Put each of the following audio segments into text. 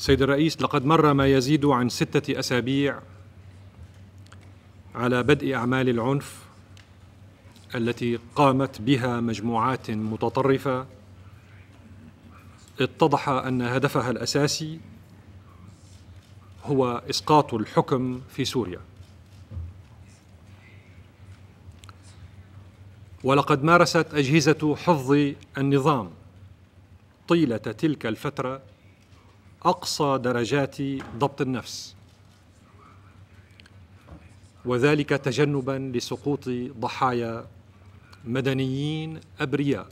سيد الرئيس لقد مر ما يزيد عن ستة أسابيع على بدء أعمال العنف التي قامت بها مجموعات متطرفة اتضح أن هدفها الأساسي هو إسقاط الحكم في سوريا ولقد مارست أجهزة حفظ النظام طيلة تلك الفترة أقصى درجات ضبط النفس وذلك تجنبا لسقوط ضحايا مدنيين أبرياء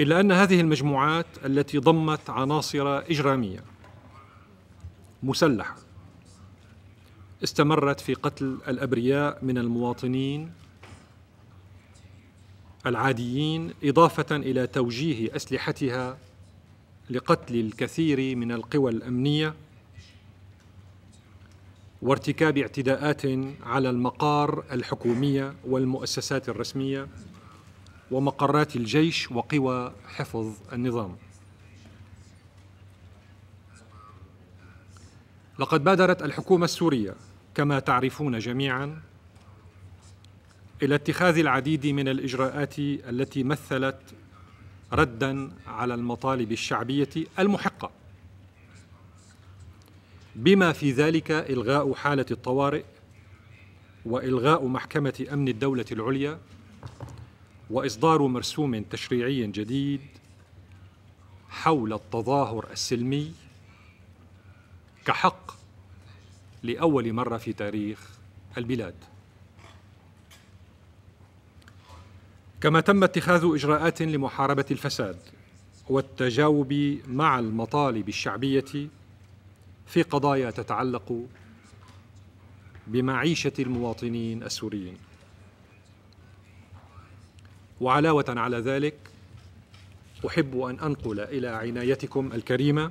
إلا أن هذه المجموعات التي ضمت عناصر إجرامية مسلحة استمرت في قتل الأبرياء من المواطنين العاديين إضافة إلى توجيه أسلحتها لقتل الكثير من القوى الأمنية وارتكاب اعتداءات على المقار الحكومية والمؤسسات الرسمية ومقرات الجيش وقوى حفظ النظام لقد بادرت الحكومة السورية كما تعرفون جميعا الى اتخاذ العديد من الاجراءات التي مثلت ردا على المطالب الشعبيه المحقه بما في ذلك الغاء حاله الطوارئ والغاء محكمه امن الدوله العليا واصدار مرسوم تشريعي جديد حول التظاهر السلمي كحق لاول مره في تاريخ البلاد كما تم اتخاذ اجراءات لمحاربه الفساد والتجاوب مع المطالب الشعبيه في قضايا تتعلق بمعيشه المواطنين السوريين وعلاوه على ذلك احب ان انقل الى عنايتكم الكريمه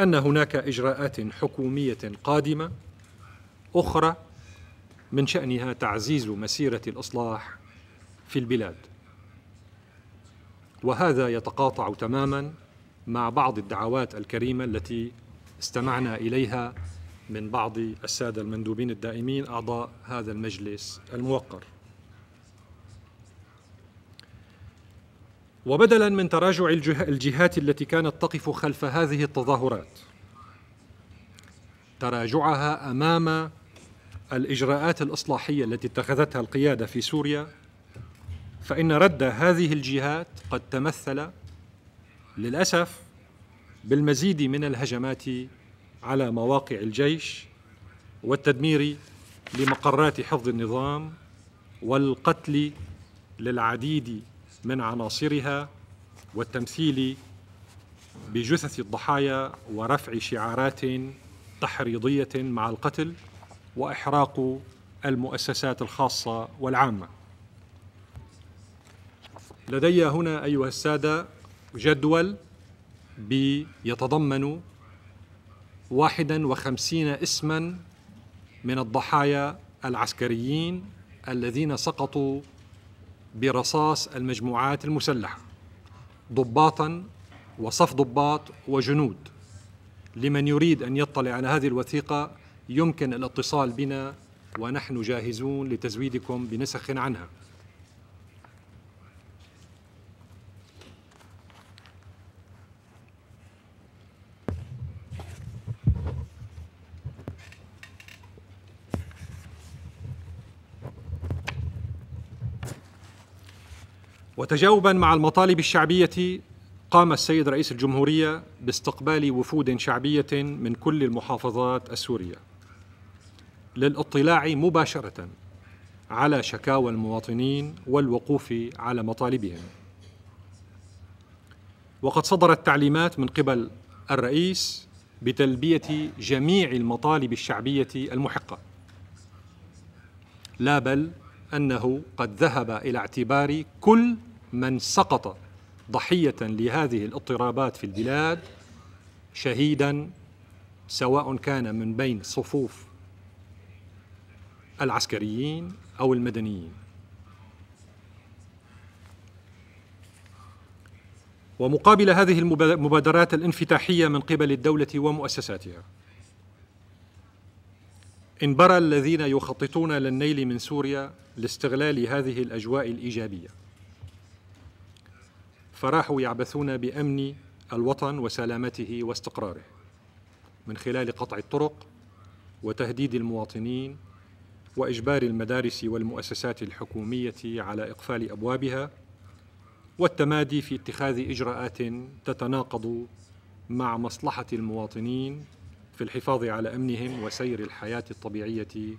ان هناك اجراءات حكوميه قادمه اخرى من شانها تعزيز مسيره الاصلاح في البلاد وهذا يتقاطع تماما مع بعض الدعوات الكريمه التي استمعنا اليها من بعض الساده المندوبين الدائمين اعضاء هذا المجلس الموقر وبدلا من تراجع الجهات التي كانت تقف خلف هذه التظاهرات تراجعها امام الاجراءات الاصلاحيه التي اتخذتها القياده في سوريا فإن رد هذه الجهات قد تمثل للأسف بالمزيد من الهجمات على مواقع الجيش والتدمير لمقرات حفظ النظام والقتل للعديد من عناصرها والتمثيل بجثث الضحايا ورفع شعارات تحريضيه مع القتل واحراق المؤسسات الخاصه والعامه لدي هنا أيها السادة جدول يتضمن 51 اسما من الضحايا العسكريين الذين سقطوا برصاص المجموعات المسلحة ضباطا وصف ضباط وجنود لمن يريد أن يطلع على هذه الوثيقة يمكن الاتصال بنا ونحن جاهزون لتزويدكم بنسخ عنها وتجاوبا مع المطالب الشعبيه قام السيد رئيس الجمهوريه باستقبال وفود شعبيه من كل المحافظات السوريه للاطلاع مباشره على شكاوى المواطنين والوقوف على مطالبهم وقد صدرت تعليمات من قبل الرئيس بتلبيه جميع المطالب الشعبيه المحقه لا بل انه قد ذهب الى اعتبار كل من سقط ضحية لهذه الاضطرابات في البلاد شهيدا سواء كان من بين صفوف العسكريين أو المدنيين ومقابل هذه المبادرات الانفتاحية من قبل الدولة ومؤسساتها انبرى الذين يخططون للنيل من سوريا لاستغلال هذه الأجواء الإيجابية فراحوا يعبثون بامن الوطن وسلامته واستقراره من خلال قطع الطرق وتهديد المواطنين واجبار المدارس والمؤسسات الحكوميه على اقفال ابوابها والتمادي في اتخاذ اجراءات تتناقض مع مصلحه المواطنين في الحفاظ على امنهم وسير الحياه الطبيعيه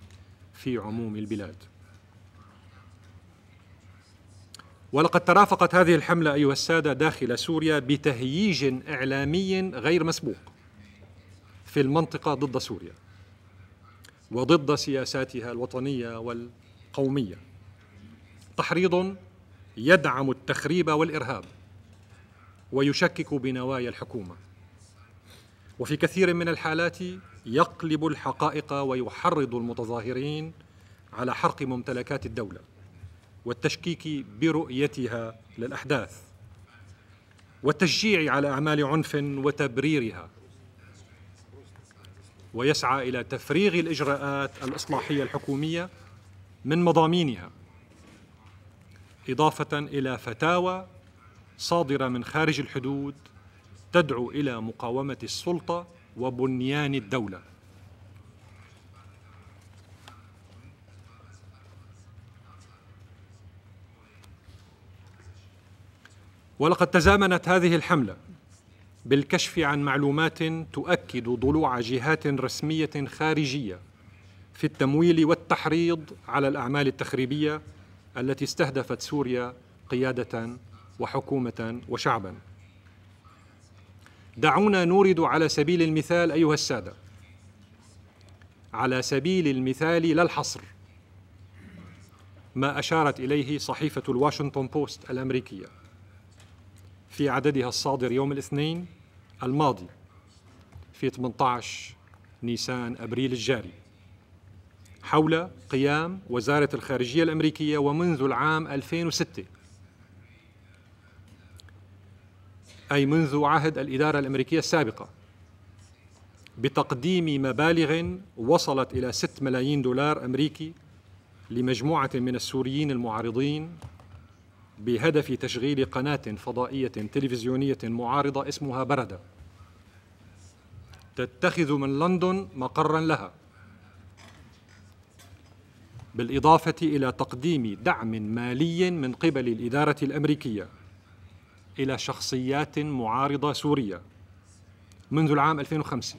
في عموم البلاد ولقد ترافقت هذه الحملة أيها السادة داخل سوريا بتهييج إعلامي غير مسبوق في المنطقة ضد سوريا وضد سياساتها الوطنية والقومية تحريض يدعم التخريب والإرهاب ويشكك بنوايا الحكومة وفي كثير من الحالات يقلب الحقائق ويحرض المتظاهرين على حرق ممتلكات الدوله والتشكيك برؤيتها للأحداث والتشجيع على أعمال عنف وتبريرها ويسعى إلى تفريغ الإجراءات الإصلاحية الحكومية من مضامينها إضافة إلى فتاوى صادرة من خارج الحدود تدعو إلى مقاومة السلطة وبنيان الدولة ولقد تزامنت هذه الحمله بالكشف عن معلومات تؤكد ضلوع جهات رسميه خارجيه في التمويل والتحريض على الاعمال التخريبيه التي استهدفت سوريا قياده وحكومه وشعبا دعونا نورد على سبيل المثال ايها الساده على سبيل المثال لا الحصر ما اشارت اليه صحيفه الواشنطن بوست الامريكيه في عددها الصادر يوم الاثنين الماضي في 18 نيسان أبريل الجاري حول قيام وزارة الخارجية الأمريكية ومنذ العام 2006 أي منذ عهد الإدارة الأمريكية السابقة بتقديم مبالغ وصلت إلى 6 ملايين دولار أمريكي لمجموعة من السوريين المعارضين بهدف تشغيل قناة فضائية تلفزيونية معارضة اسمها بردة تتخذ من لندن مقرا لها بالإضافة إلى تقديم دعم مالي من قبل الإدارة الأمريكية إلى شخصيات معارضة سورية منذ العام 2005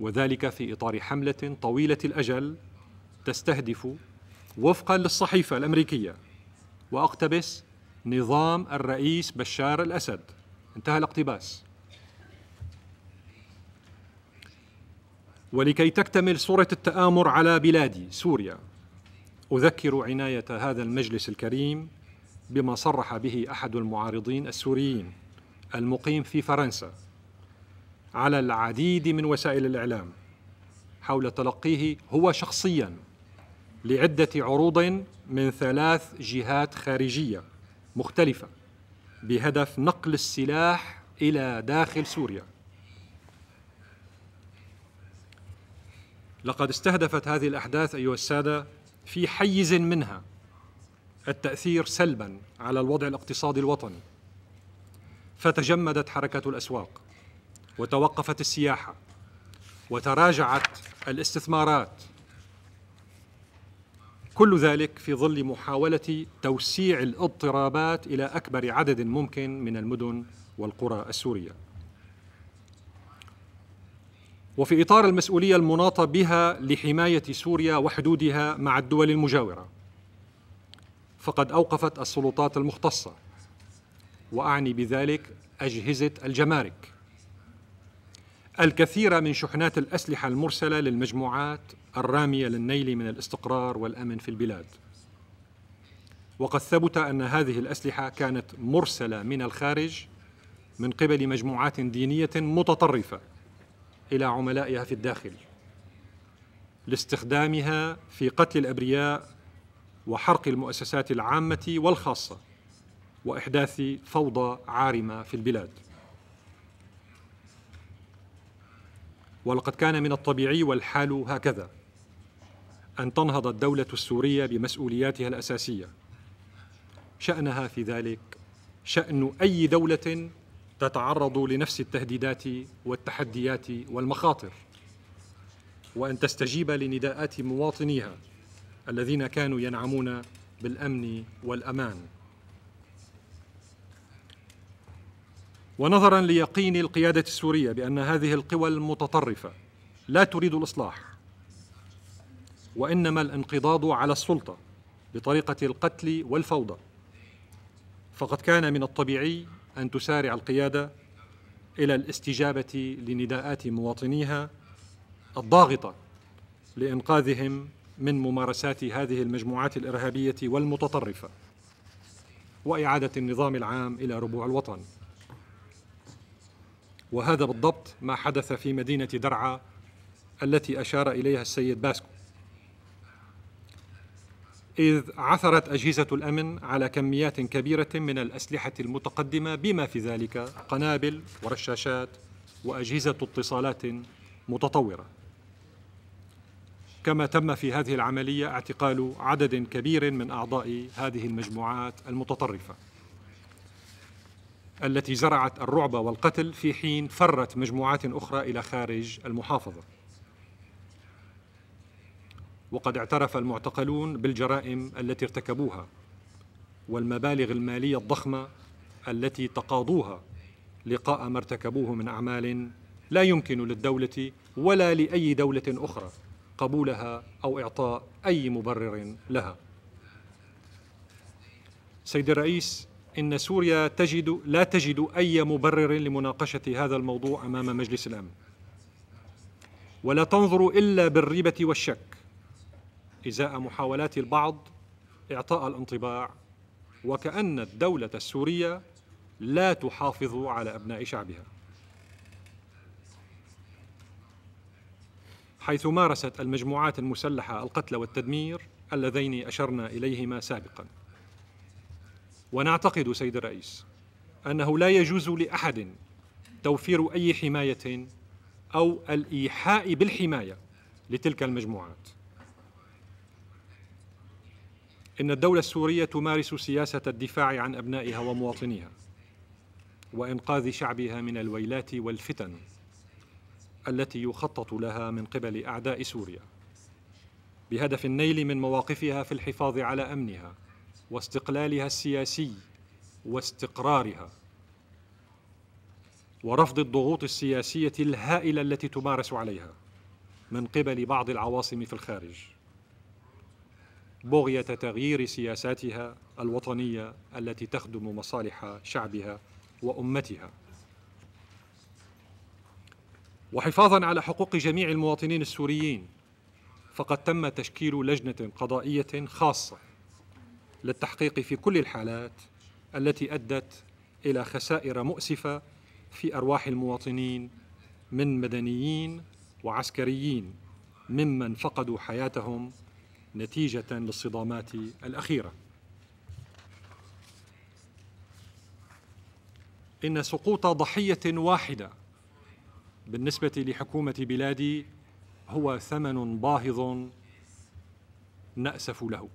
وذلك في إطار حملة طويلة الأجل تستهدف وفقا للصحيفة الأمريكية وأقتبس نظام الرئيس بشار الأسد انتهى الاقتباس ولكي تكتمل صورة التآمر على بلادي سوريا أذكر عناية هذا المجلس الكريم بما صرح به أحد المعارضين السوريين المقيم في فرنسا على العديد من وسائل الإعلام حول تلقيه هو شخصياً لعدة عروض من ثلاث جهات خارجية مختلفة بهدف نقل السلاح إلى داخل سوريا. لقد استهدفت هذه الأحداث أيها السادة في حيز منها التأثير سلبا على الوضع الاقتصادي الوطني. فتجمدت حركة الأسواق وتوقفت السياحة وتراجعت الاستثمارات كل ذلك في ظل محاولة توسيع الاضطرابات إلى أكبر عدد ممكن من المدن والقرى السورية. وفي إطار المسؤولية المناطة بها لحماية سوريا وحدودها مع الدول المجاورة، فقد أوقفت السلطات المختصة، وأعني بذلك أجهزة الجمارك، الكثير من شحنات الأسلحة المرسلة للمجموعات الرامية للنيل من الاستقرار والأمن في البلاد وقد ثبت أن هذه الأسلحة كانت مرسلة من الخارج من قبل مجموعات دينية متطرفة إلى عملائها في الداخل لاستخدامها في قتل الأبرياء وحرق المؤسسات العامة والخاصة وإحداث فوضى عارمة في البلاد ولقد كان من الطبيعي والحال هكذا أن تنهض الدولة السورية بمسؤولياتها الأساسية شأنها في ذلك شأن أي دولة تتعرض لنفس التهديدات والتحديات والمخاطر وأن تستجيب لنداءات مواطنيها الذين كانوا ينعمون بالأمن والأمان ونظرا ليقين القيادة السورية بأن هذه القوى المتطرفة لا تريد الإصلاح وانما الانقضاض على السلطه بطريقه القتل والفوضى فقد كان من الطبيعي ان تسارع القياده الى الاستجابه لنداءات مواطنيها الضاغطه لانقاذهم من ممارسات هذه المجموعات الارهابيه والمتطرفه واعاده النظام العام الى ربوع الوطن وهذا بالضبط ما حدث في مدينه درعا التي اشار اليها السيد باسكو إذ عثرت أجهزة الأمن على كميات كبيرة من الأسلحة المتقدمة بما في ذلك قنابل ورشاشات وأجهزة اتصالات متطورة كما تم في هذه العملية اعتقال عدد كبير من أعضاء هذه المجموعات المتطرفة التي زرعت الرعب والقتل في حين فرت مجموعات أخرى إلى خارج المحافظة وقد اعترف المعتقلون بالجرائم التي ارتكبوها والمبالغ الماليه الضخمه التي تقاضوها لقاء ما ارتكبوه من اعمال لا يمكن للدوله ولا لاي دوله اخرى قبولها او اعطاء اي مبرر لها. سيد الرئيس ان سوريا تجد لا تجد اي مبرر لمناقشه هذا الموضوع امام مجلس الامن. ولا تنظر الا بالريبه والشك إزاء محاولات البعض إعطاء الانطباع وكأن الدولة السورية لا تحافظ على أبناء شعبها حيث مارست المجموعات المسلحة القتل والتدمير اللذين أشرنا إليهما سابقا ونعتقد سيد الرئيس أنه لا يجوز لأحد توفير أي حماية أو الإيحاء بالحماية لتلك المجموعات إن الدولة السورية تمارس سياسة الدفاع عن أبنائها ومواطنيها وإنقاذ شعبها من الويلات والفتن التي يخطط لها من قبل أعداء سوريا بهدف النيل من مواقفها في الحفاظ على أمنها واستقلالها السياسي واستقرارها ورفض الضغوط السياسية الهائلة التي تمارس عليها من قبل بعض العواصم في الخارج بغية تغيير سياساتها الوطنية التي تخدم مصالح شعبها وأمتها وحفاظا على حقوق جميع المواطنين السوريين فقد تم تشكيل لجنة قضائية خاصة للتحقيق في كل الحالات التي أدت إلى خسائر مؤسفة في أرواح المواطنين من مدنيين وعسكريين ممن فقدوا حياتهم نتيجة للصدامات الأخيرة إن سقوط ضحية واحدة بالنسبة لحكومة بلادي هو ثمن باهظ نأسف له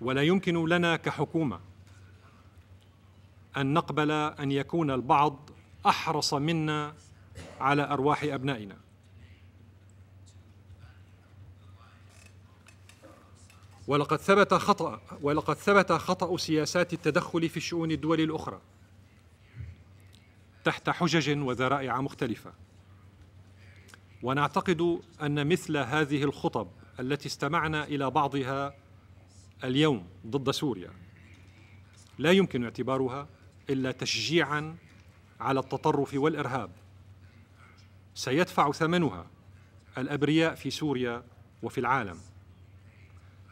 ولا يمكن لنا كحكومة أن نقبل أن يكون البعض أحرص منا على أرواح أبنائنا ولقد ثبت خطأ ولقد ثبت خطأ سياسات التدخل في شؤون الدول الأخرى تحت حجج وذرائع مختلفة ونعتقد أن مثل هذه الخطب التي استمعنا إلى بعضها اليوم ضد سوريا لا يمكن اعتبارها إلا تشجيعا على التطرف والإرهاب سيدفع ثمنها الابرياء في سوريا وفي العالم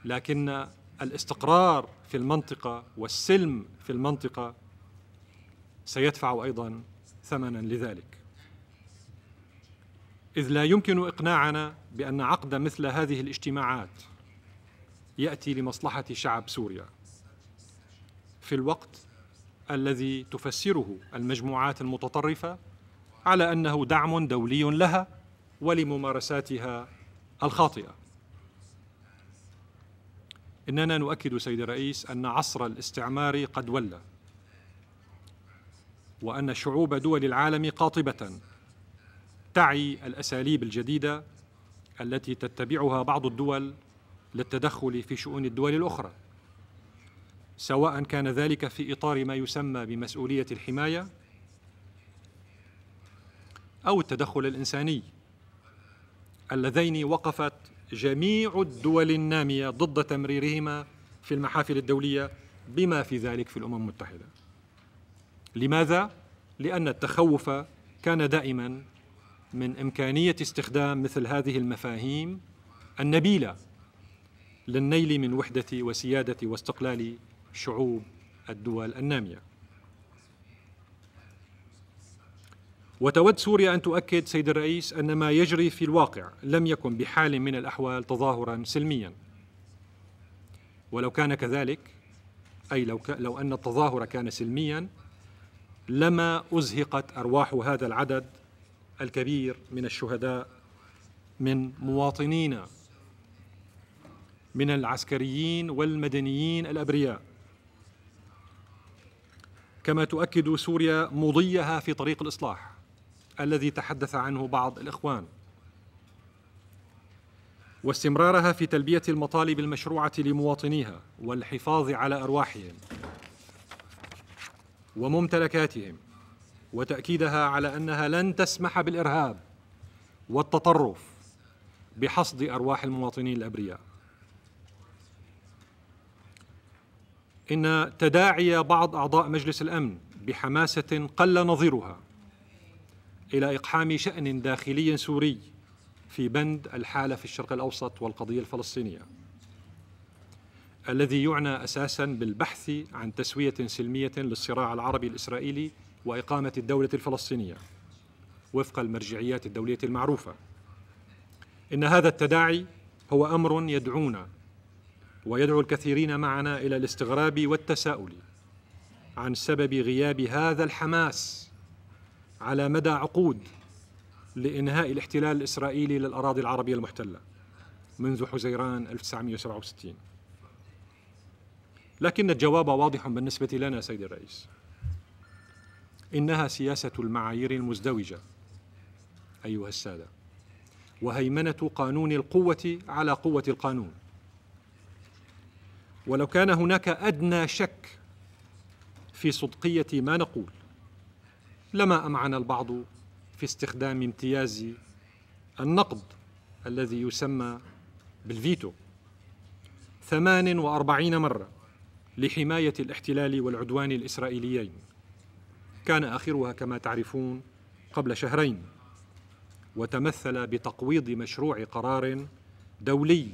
لكن الاستقرار في المنطقه والسلم في المنطقه سيدفع ايضا ثمنا لذلك اذ لا يمكن اقناعنا بان عقد مثل هذه الاجتماعات ياتي لمصلحه شعب سوريا في الوقت الذي تفسره المجموعات المتطرفه على انه دعم دولي لها ولممارساتها الخاطئه اننا نؤكد سيد الرئيس ان عصر الاستعمار قد ولى وان شعوب دول العالم قاطبه تعي الاساليب الجديده التي تتبعها بعض الدول للتدخل في شؤون الدول الاخرى سواء كان ذلك في اطار ما يسمى بمسؤوليه الحمايه أو التدخل الإنساني اللذين وقفت جميع الدول النامية ضد تمريرهما في المحافل الدولية بما في ذلك في الأمم المتحدة لماذا؟ لأن التخوف كان دائما من إمكانية استخدام مثل هذه المفاهيم النبيلة للنيل من وحدة وسيادة واستقلال شعوب الدول الناميه وتود سوريا أن تؤكد سيد الرئيس أن ما يجري في الواقع لم يكن بحال من الأحوال تظاهرا سلميا ولو كان كذلك أي لو, ك... لو أن التظاهر كان سلميا لما أزهقت أرواح هذا العدد الكبير من الشهداء من مواطنينا من العسكريين والمدنيين الأبرياء كما تؤكد سوريا مضيها في طريق الإصلاح الذي تحدث عنه بعض الإخوان واستمرارها في تلبية المطالب المشروعة لمواطنيها والحفاظ على أرواحهم وممتلكاتهم وتأكيدها على أنها لن تسمح بالإرهاب والتطرف بحصد أرواح المواطنين الأبرياء إن تداعي بعض أعضاء مجلس الأمن بحماسة قل نظيرها إلى إقحام شأن داخلي سوري في بند الحالة في الشرق الأوسط والقضية الفلسطينية الذي يعنى أساسا بالبحث عن تسوية سلمية للصراع العربي الإسرائيلي وإقامة الدولة الفلسطينية وفق المرجعيات الدولية المعروفة إن هذا التداعي هو أمر يدعونا ويدعو الكثيرين معنا إلى الاستغراب والتساؤل عن سبب غياب هذا الحماس على مدى عقود لإنهاء الاحتلال الإسرائيلي للأراضي العربية المحتلة منذ حزيران 1967 لكن الجواب واضح بالنسبة لنا سيد الرئيس إنها سياسة المعايير المزدوجة أيها السادة وهيمنة قانون القوة على قوة القانون ولو كان هناك أدنى شك في صدقية ما نقول لما أمعن البعض في استخدام امتياز النقد الذي يسمى بالفيتو 48 مرة لحماية الاحتلال والعدوان الإسرائيليين كان آخرها كما تعرفون قبل شهرين وتمثل بتقويض مشروع قرار دولي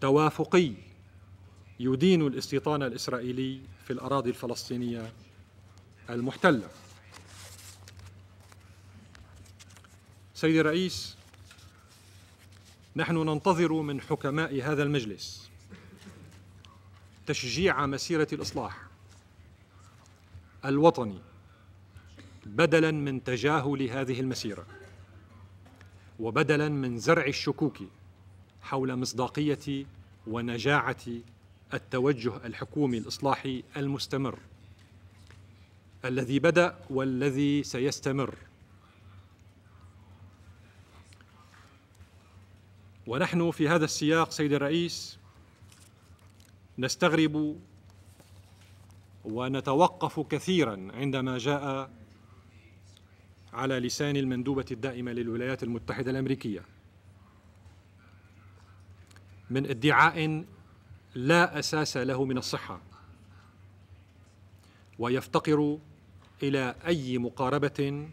توافقي يدين الاستيطان الإسرائيلي في الأراضي الفلسطينية المحتلة سيدي الرئيس نحن ننتظر من حكماء هذا المجلس تشجيع مسيرة الإصلاح الوطني بدلا من تجاهل هذه المسيرة وبدلا من زرع الشكوك حول مصداقية ونجاعة التوجه الحكومي الإصلاحي المستمر الذي بدا والذي سيستمر ونحن في هذا السياق سيد الرئيس نستغرب ونتوقف كثيرا عندما جاء على لسان المندوبة الدائمة للولايات المتحدة الأمريكية من ادعاء لا أساس له من الصحة ويفتقر الى اي مقاربه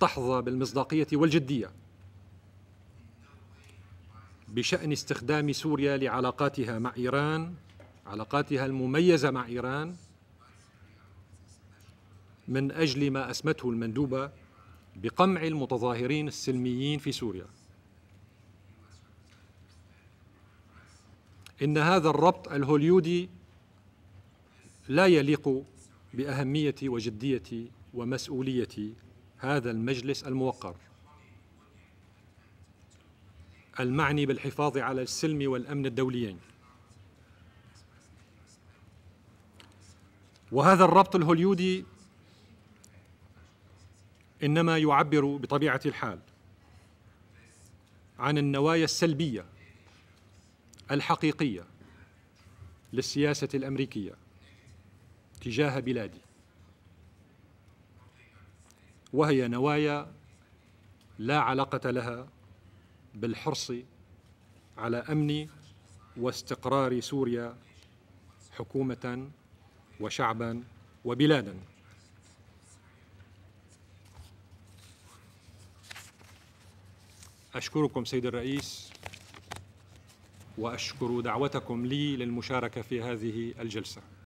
تحظى بالمصداقيه والجديه بشان استخدام سوريا لعلاقاتها مع ايران علاقاتها المميزه مع ايران من اجل ما اسمته المندوبه بقمع المتظاهرين السلميين في سوريا ان هذا الربط الهوليودي لا يليق باهميه وجديه ومسؤوليه هذا المجلس الموقر المعني بالحفاظ على السلم والامن الدوليين وهذا الربط الهوليودي انما يعبر بطبيعه الحال عن النوايا السلبيه الحقيقيه للسياسه الامريكيه تجاه بلادي وهي نوايا لا علاقة لها بالحرص على أمن واستقرار سوريا حكومة وشعبا وبلادا أشكركم سيد الرئيس وأشكر دعوتكم لي للمشاركة في هذه الجلسة